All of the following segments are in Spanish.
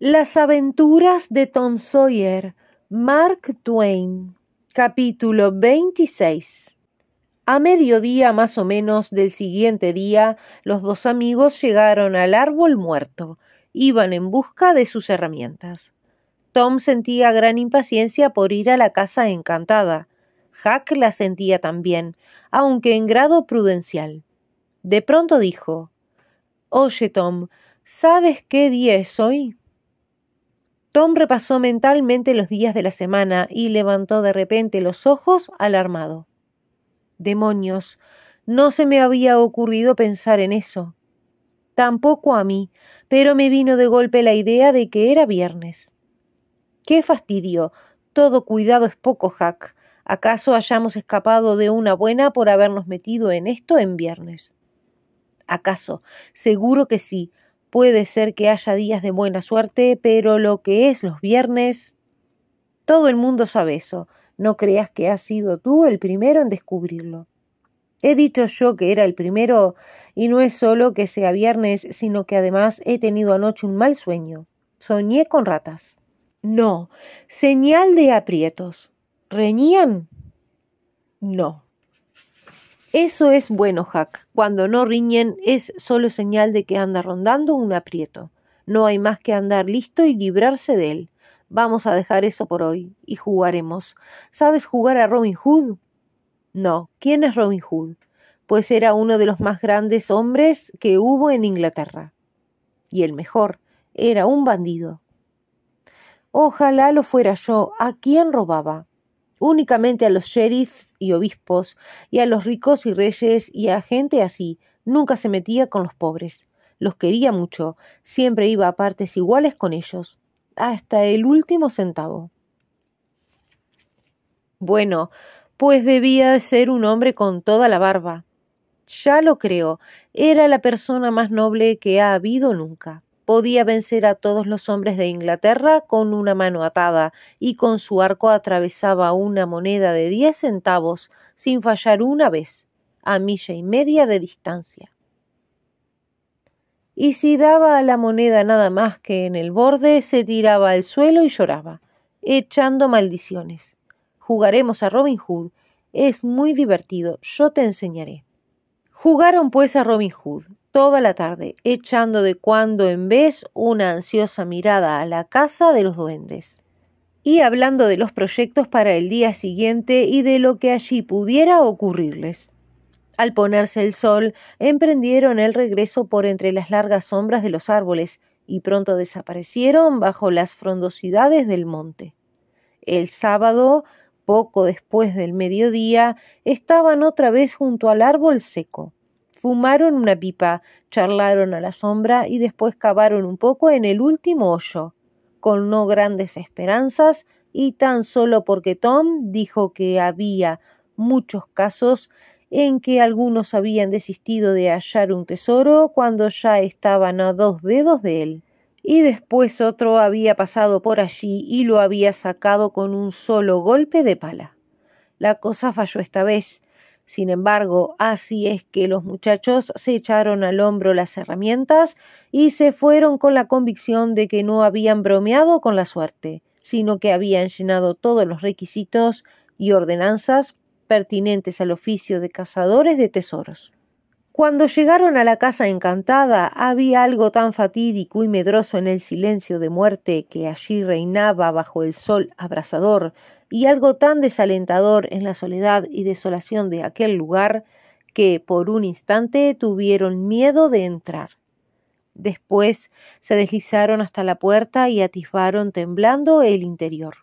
Las aventuras de Tom Sawyer, Mark Twain, capítulo 26. A mediodía más o menos del siguiente día, los dos amigos llegaron al árbol muerto. Iban en busca de sus herramientas. Tom sentía gran impaciencia por ir a la casa encantada. Jack la sentía también, aunque en grado prudencial. De pronto dijo Oye, Tom, ¿sabes qué día es hoy? Tom repasó mentalmente los días de la semana y levantó de repente los ojos alarmado. Demonios, no se me había ocurrido pensar en eso. Tampoco a mí, pero me vino de golpe la idea de que era viernes. Qué fastidio. Todo cuidado es poco, Jack. ¿Acaso hayamos escapado de una buena por habernos metido en esto en viernes? ¿Acaso? Seguro que sí, Puede ser que haya días de buena suerte, pero lo que es los viernes... Todo el mundo sabe eso. No creas que has sido tú el primero en descubrirlo. He dicho yo que era el primero, y no es solo que sea viernes, sino que además he tenido anoche un mal sueño. Soñé con ratas. No. Señal de aprietos. ¿Reñían? No. Eso es bueno, Jack. Cuando no riñen es solo señal de que anda rondando un aprieto. No hay más que andar listo y librarse de él. Vamos a dejar eso por hoy y jugaremos. ¿Sabes jugar a Robin Hood? No. ¿Quién es Robin Hood? Pues era uno de los más grandes hombres que hubo en Inglaterra. Y el mejor. Era un bandido. Ojalá lo fuera yo. ¿A quién robaba? únicamente a los sheriffs y obispos, y a los ricos y reyes, y a gente así. Nunca se metía con los pobres. Los quería mucho, siempre iba a partes iguales con ellos, hasta el último centavo. Bueno, pues debía ser un hombre con toda la barba. Ya lo creo, era la persona más noble que ha habido nunca podía vencer a todos los hombres de Inglaterra con una mano atada y con su arco atravesaba una moneda de diez centavos sin fallar una vez, a milla y media de distancia. Y si daba a la moneda nada más que en el borde, se tiraba al suelo y lloraba, echando maldiciones. Jugaremos a Robin Hood. Es muy divertido. Yo te enseñaré. Jugaron pues a Robin Hood, toda la tarde, echando de cuando en vez una ansiosa mirada a la casa de los duendes. Y hablando de los proyectos para el día siguiente y de lo que allí pudiera ocurrirles. Al ponerse el sol, emprendieron el regreso por entre las largas sombras de los árboles y pronto desaparecieron bajo las frondosidades del monte. El sábado, poco después del mediodía, estaban otra vez junto al árbol seco. Fumaron una pipa, charlaron a la sombra y después cavaron un poco en el último hoyo, con no grandes esperanzas y tan solo porque Tom dijo que había muchos casos en que algunos habían desistido de hallar un tesoro cuando ya estaban a dos dedos de él. Y después otro había pasado por allí y lo había sacado con un solo golpe de pala. La cosa falló esta vez, sin embargo, así es que los muchachos se echaron al hombro las herramientas y se fueron con la convicción de que no habían bromeado con la suerte, sino que habían llenado todos los requisitos y ordenanzas pertinentes al oficio de cazadores de tesoros. Cuando llegaron a la casa encantada, había algo tan fatídico y medroso en el silencio de muerte que allí reinaba bajo el sol abrasador y algo tan desalentador en la soledad y desolación de aquel lugar que por un instante tuvieron miedo de entrar. Después se deslizaron hasta la puerta y atisbaron temblando el interior.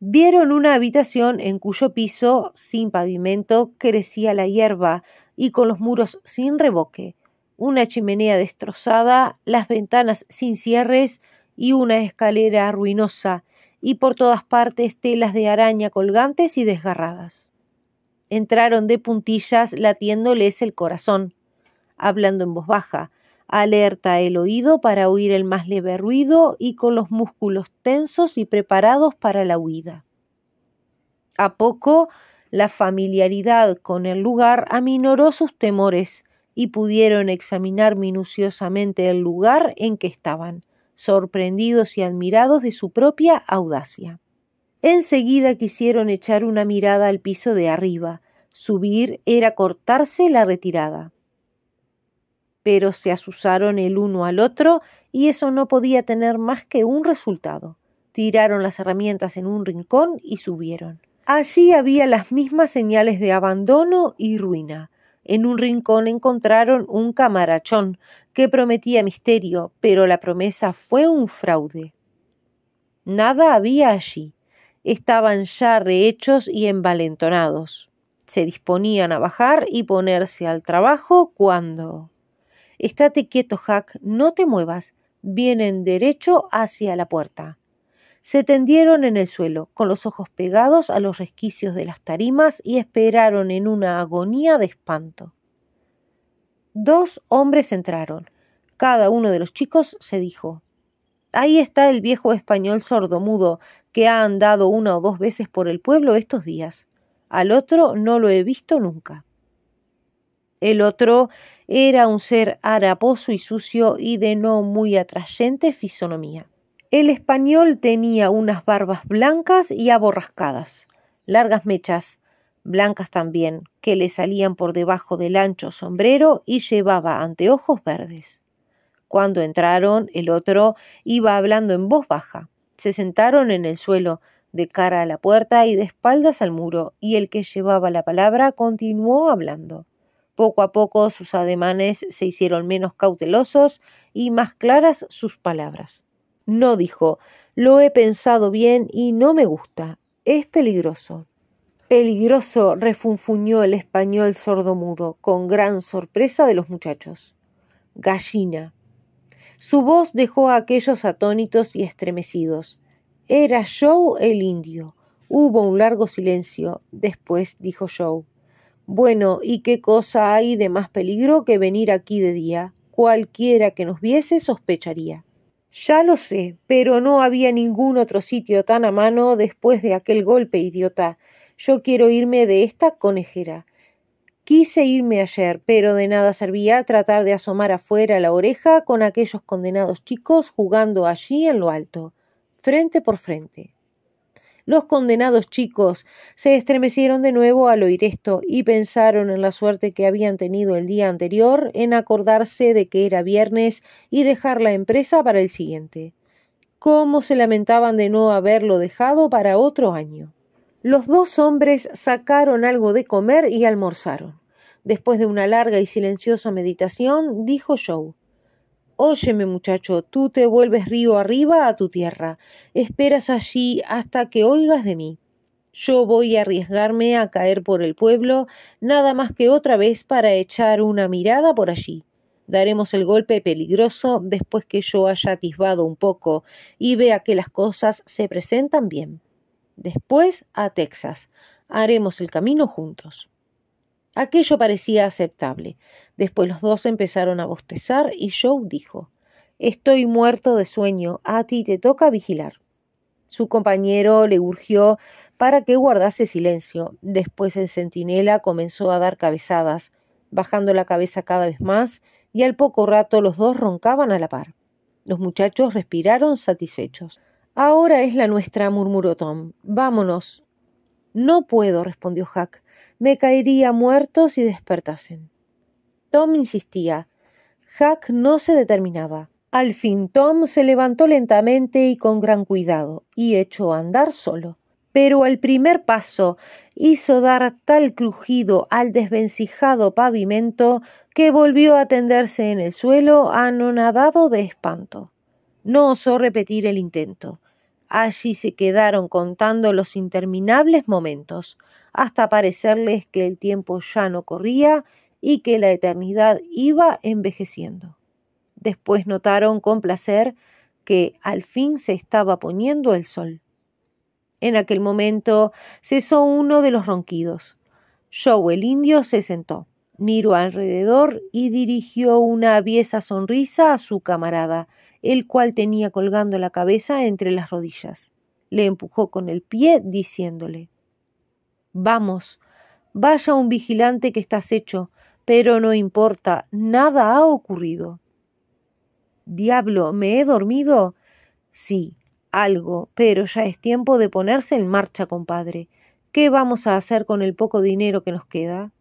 Vieron una habitación en cuyo piso, sin pavimento, crecía la hierba y con los muros sin reboque, una chimenea destrozada, las ventanas sin cierres y una escalera ruinosa y por todas partes telas de araña colgantes y desgarradas. Entraron de puntillas latiéndoles el corazón, hablando en voz baja, alerta el oído para oír el más leve ruido y con los músculos tensos y preparados para la huida. A poco, la familiaridad con el lugar aminoró sus temores y pudieron examinar minuciosamente el lugar en que estaban, sorprendidos y admirados de su propia audacia. Enseguida quisieron echar una mirada al piso de arriba. Subir era cortarse la retirada. Pero se asusaron el uno al otro y eso no podía tener más que un resultado. Tiraron las herramientas en un rincón y subieron. Allí había las mismas señales de abandono y ruina. En un rincón encontraron un camarachón que prometía misterio, pero la promesa fue un fraude. Nada había allí. Estaban ya rehechos y envalentonados. Se disponían a bajar y ponerse al trabajo cuando. Estate quieto, Jack, no te muevas. Vienen derecho hacia la puerta se tendieron en el suelo, con los ojos pegados a los resquicios de las tarimas y esperaron en una agonía de espanto. Dos hombres entraron. Cada uno de los chicos se dijo Ahí está el viejo español sordomudo que ha andado una o dos veces por el pueblo estos días. Al otro no lo he visto nunca. El otro era un ser haraposo y sucio y de no muy atrayente fisonomía. El español tenía unas barbas blancas y aborrascadas, largas mechas, blancas también, que le salían por debajo del ancho sombrero y llevaba anteojos verdes. Cuando entraron, el otro iba hablando en voz baja. Se sentaron en el suelo, de cara a la puerta y de espaldas al muro, y el que llevaba la palabra continuó hablando. Poco a poco sus ademanes se hicieron menos cautelosos y más claras sus palabras. No, dijo, lo he pensado bien y no me gusta. Es peligroso. Peligroso, refunfuñó el español sordomudo, con gran sorpresa de los muchachos. Gallina. Su voz dejó a aquellos atónitos y estremecidos. Era Joe el indio. Hubo un largo silencio. Después dijo Joe. Bueno, ¿y qué cosa hay de más peligro que venir aquí de día? Cualquiera que nos viese sospecharía. Ya lo sé, pero no había ningún otro sitio tan a mano después de aquel golpe idiota. Yo quiero irme de esta conejera. Quise irme ayer, pero de nada servía tratar de asomar afuera la oreja con aquellos condenados chicos jugando allí en lo alto, frente por frente. Los condenados chicos se estremecieron de nuevo al oír esto y pensaron en la suerte que habían tenido el día anterior, en acordarse de que era viernes y dejar la empresa para el siguiente. Cómo se lamentaban de no haberlo dejado para otro año. Los dos hombres sacaron algo de comer y almorzaron. Después de una larga y silenciosa meditación, dijo Joe Óyeme muchacho, tú te vuelves río arriba a tu tierra, esperas allí hasta que oigas de mí. Yo voy a arriesgarme a caer por el pueblo, nada más que otra vez para echar una mirada por allí. Daremos el golpe peligroso después que yo haya atisbado un poco y vea que las cosas se presentan bien. Después a Texas. Haremos el camino juntos. Aquello parecía aceptable. Después los dos empezaron a bostezar y Joe dijo Estoy muerto de sueño, a ti te toca vigilar. Su compañero le urgió para que guardase silencio. Después el centinela comenzó a dar cabezadas, bajando la cabeza cada vez más, y al poco rato los dos roncaban a la par. Los muchachos respiraron satisfechos. Ahora es la nuestra, murmuró Tom. Vámonos. No puedo, respondió Jack. Me caería muerto si despertasen. Tom insistía. Jack no se determinaba. Al fin Tom se levantó lentamente y con gran cuidado, y echó a andar solo. Pero al primer paso hizo dar tal crujido al desvencijado pavimento que volvió a tenderse en el suelo anonadado de espanto. No osó repetir el intento. Allí se quedaron contando los interminables momentos, hasta parecerles que el tiempo ya no corría y que la eternidad iba envejeciendo. Después notaron con placer que al fin se estaba poniendo el sol. En aquel momento cesó uno de los ronquidos. Joe el indio se sentó, miró alrededor y dirigió una aviesa sonrisa a su camarada, el cual tenía colgando la cabeza entre las rodillas. Le empujó con el pie, diciéndole Vamos, vaya un vigilante que estás hecho, pero no importa, nada ha ocurrido. Diablo, ¿me he dormido? Sí, algo, pero ya es tiempo de ponerse en marcha, compadre. ¿Qué vamos a hacer con el poco dinero que nos queda?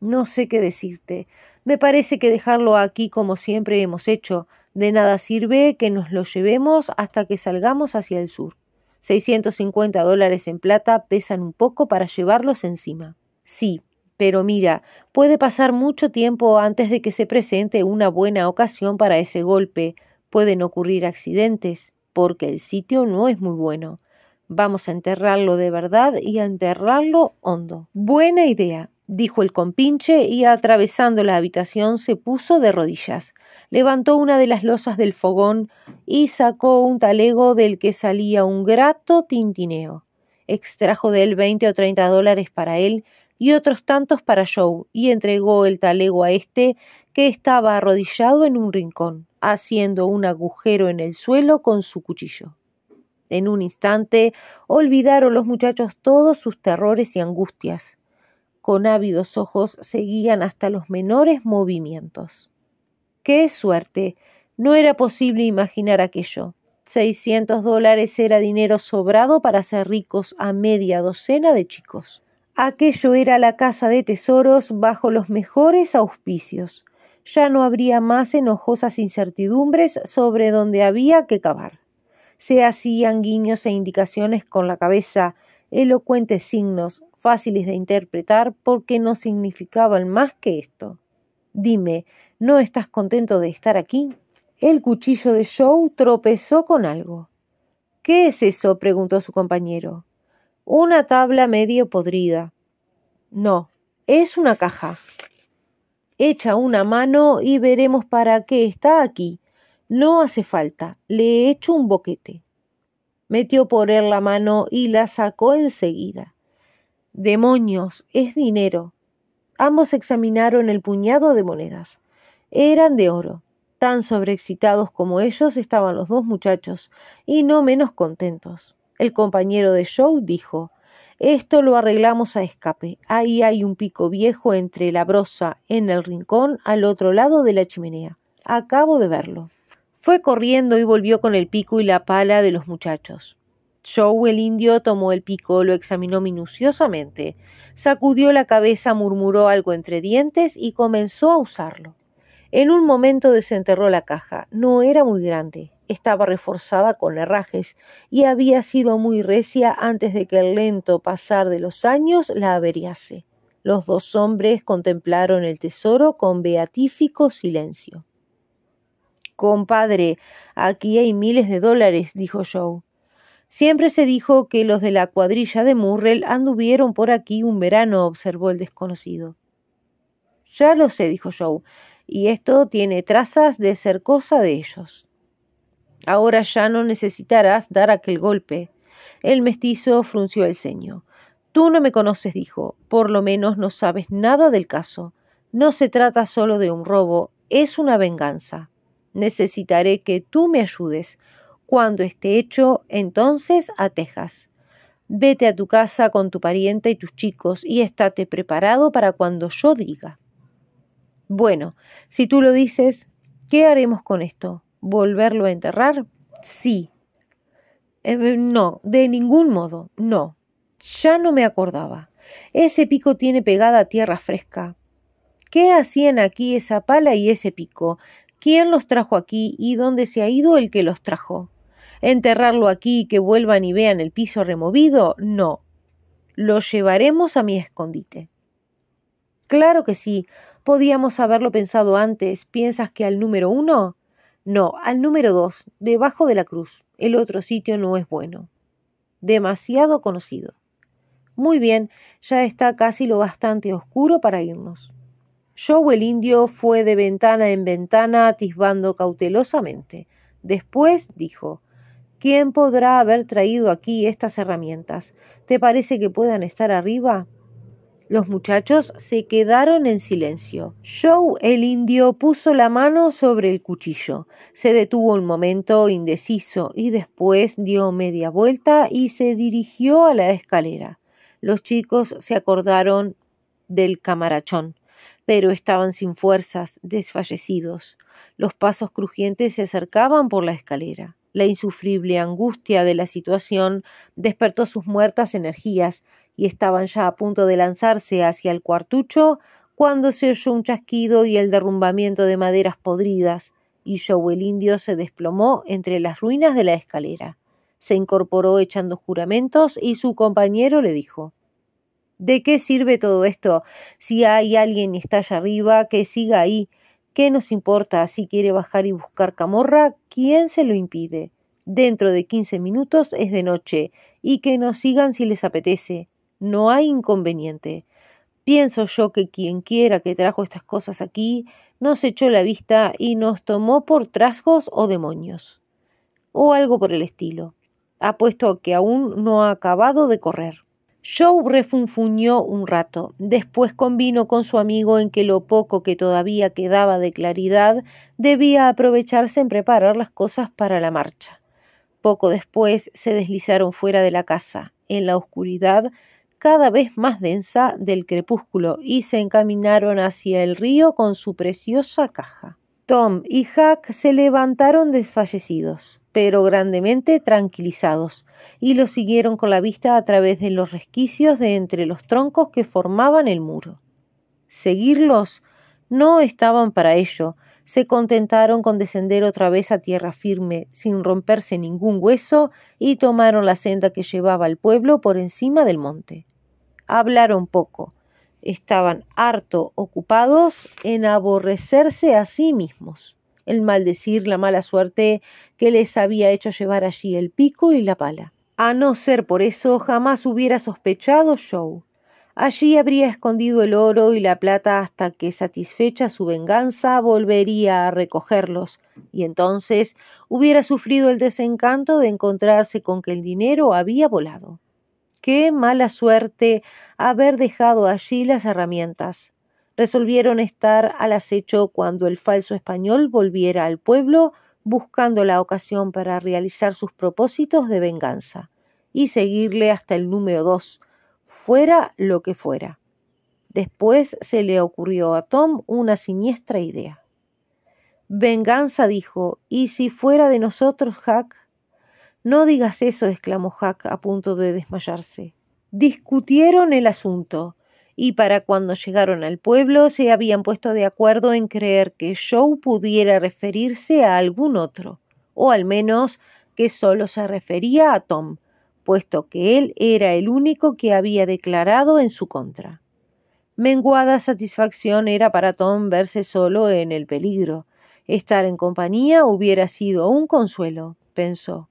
No sé qué decirte. Me parece que dejarlo aquí como siempre hemos hecho, de nada sirve que nos lo llevemos hasta que salgamos hacia el sur. 650 dólares en plata pesan un poco para llevarlos encima. Sí, pero mira, puede pasar mucho tiempo antes de que se presente una buena ocasión para ese golpe. Pueden ocurrir accidentes, porque el sitio no es muy bueno. Vamos a enterrarlo de verdad y a enterrarlo hondo. Buena idea dijo el compinche y atravesando la habitación se puso de rodillas, levantó una de las losas del fogón y sacó un talego del que salía un grato tintineo. Extrajo de él veinte o treinta dólares para él y otros tantos para Joe y entregó el talego a este que estaba arrodillado en un rincón, haciendo un agujero en el suelo con su cuchillo. En un instante olvidaron los muchachos todos sus terrores y angustias con ávidos ojos seguían hasta los menores movimientos. ¡Qué suerte! No era posible imaginar aquello. Seiscientos dólares era dinero sobrado para hacer ricos a media docena de chicos. Aquello era la casa de tesoros bajo los mejores auspicios. Ya no habría más enojosas incertidumbres sobre dónde había que cavar. Se hacían guiños e indicaciones con la cabeza, elocuentes signos, fáciles de interpretar porque no significaban más que esto. Dime, ¿no estás contento de estar aquí? El cuchillo de Joe tropezó con algo. ¿Qué es eso? preguntó su compañero. Una tabla medio podrida. No, es una caja. Echa una mano y veremos para qué está aquí. No hace falta, le echo un boquete. Metió por él la mano y la sacó enseguida. Demonios, es dinero. Ambos examinaron el puñado de monedas. Eran de oro. Tan sobreexcitados como ellos estaban los dos muchachos, y no menos contentos. El compañero de Joe dijo Esto lo arreglamos a escape. Ahí hay un pico viejo entre la brosa, en el rincón, al otro lado de la chimenea. Acabo de verlo. Fue corriendo y volvió con el pico y la pala de los muchachos. Show el indio tomó el pico, lo examinó minuciosamente, sacudió la cabeza, murmuró algo entre dientes y comenzó a usarlo. En un momento desenterró la caja. No era muy grande, estaba reforzada con herrajes y había sido muy recia antes de que el lento pasar de los años la averiase. Los dos hombres contemplaron el tesoro con beatífico silencio. Compadre, aquí hay miles de dólares, dijo Joe. Siempre se dijo que los de la cuadrilla de Murrell anduvieron por aquí un verano, observó el desconocido. Ya lo sé, dijo Joe, y esto tiene trazas de ser cosa de ellos. Ahora ya no necesitarás dar aquel golpe. El mestizo frunció el ceño. Tú no me conoces, dijo, por lo menos no sabes nada del caso. No se trata solo de un robo, es una venganza. Necesitaré que tú me ayudes. Cuando esté hecho, entonces a Texas. Vete a tu casa con tu parienta y tus chicos y estate preparado para cuando yo diga. Bueno, si tú lo dices, ¿qué haremos con esto? ¿Volverlo a enterrar? Sí. Eh, eh, no, de ningún modo, no. Ya no me acordaba. Ese pico tiene pegada tierra fresca. ¿Qué hacían aquí esa pala y ese pico? ¿Quién los trajo aquí y dónde se ha ido el que los trajo? enterrarlo aquí y que vuelvan y vean el piso removido, no. Lo llevaremos a mi escondite. Claro que sí, podíamos haberlo pensado antes. ¿Piensas que al número uno? No, al número dos, debajo de la cruz. El otro sitio no es bueno. Demasiado conocido. Muy bien, ya está casi lo bastante oscuro para irnos. Joe el indio fue de ventana en ventana atisbando cautelosamente. Después dijo ¿Quién podrá haber traído aquí estas herramientas? ¿Te parece que puedan estar arriba? Los muchachos se quedaron en silencio. Joe el indio puso la mano sobre el cuchillo. Se detuvo un momento indeciso y después dio media vuelta y se dirigió a la escalera. Los chicos se acordaron del camarachón, pero estaban sin fuerzas, desfallecidos. Los pasos crujientes se acercaban por la escalera. La insufrible angustia de la situación despertó sus muertas energías y estaban ya a punto de lanzarse hacia el cuartucho cuando se oyó un chasquido y el derrumbamiento de maderas podridas, y Joe el indio se desplomó entre las ruinas de la escalera. Se incorporó echando juramentos y su compañero le dijo ¿De qué sirve todo esto si hay alguien y está allá arriba que siga ahí ¿Qué nos importa si quiere bajar y buscar camorra? ¿Quién se lo impide? Dentro de quince minutos es de noche, y que nos sigan si les apetece. No hay inconveniente. Pienso yo que quien quiera que trajo estas cosas aquí nos echó la vista y nos tomó por trasgos o demonios. O algo por el estilo. Apuesto a que aún no ha acabado de correr. Joe refunfuñó un rato, después convino con su amigo en que lo poco que todavía quedaba de claridad debía aprovecharse en preparar las cosas para la marcha. Poco después se deslizaron fuera de la casa, en la oscuridad cada vez más densa del crepúsculo, y se encaminaron hacia el río con su preciosa caja. Tom y Jack se levantaron desfallecidos pero grandemente tranquilizados, y los siguieron con la vista a través de los resquicios de entre los troncos que formaban el muro. Seguirlos no estaban para ello, se contentaron con descender otra vez a tierra firme, sin romperse ningún hueso, y tomaron la senda que llevaba al pueblo por encima del monte. Hablaron poco, estaban harto ocupados en aborrecerse a sí mismos el maldecir la mala suerte que les había hecho llevar allí el pico y la pala. A no ser por eso, jamás hubiera sospechado Joe. Allí habría escondido el oro y la plata hasta que, satisfecha su venganza, volvería a recogerlos, y entonces hubiera sufrido el desencanto de encontrarse con que el dinero había volado. Qué mala suerte haber dejado allí las herramientas resolvieron estar al acecho cuando el falso español volviera al pueblo buscando la ocasión para realizar sus propósitos de venganza y seguirle hasta el número dos, fuera lo que fuera. Después se le ocurrió a Tom una siniestra idea. Venganza, dijo, ¿y si fuera de nosotros, Jack? No digas eso, exclamó Jack a punto de desmayarse. Discutieron el asunto y para cuando llegaron al pueblo se habían puesto de acuerdo en creer que Joe pudiera referirse a algún otro, o al menos que solo se refería a Tom, puesto que él era el único que había declarado en su contra. Menguada satisfacción era para Tom verse solo en el peligro. Estar en compañía hubiera sido un consuelo, pensó.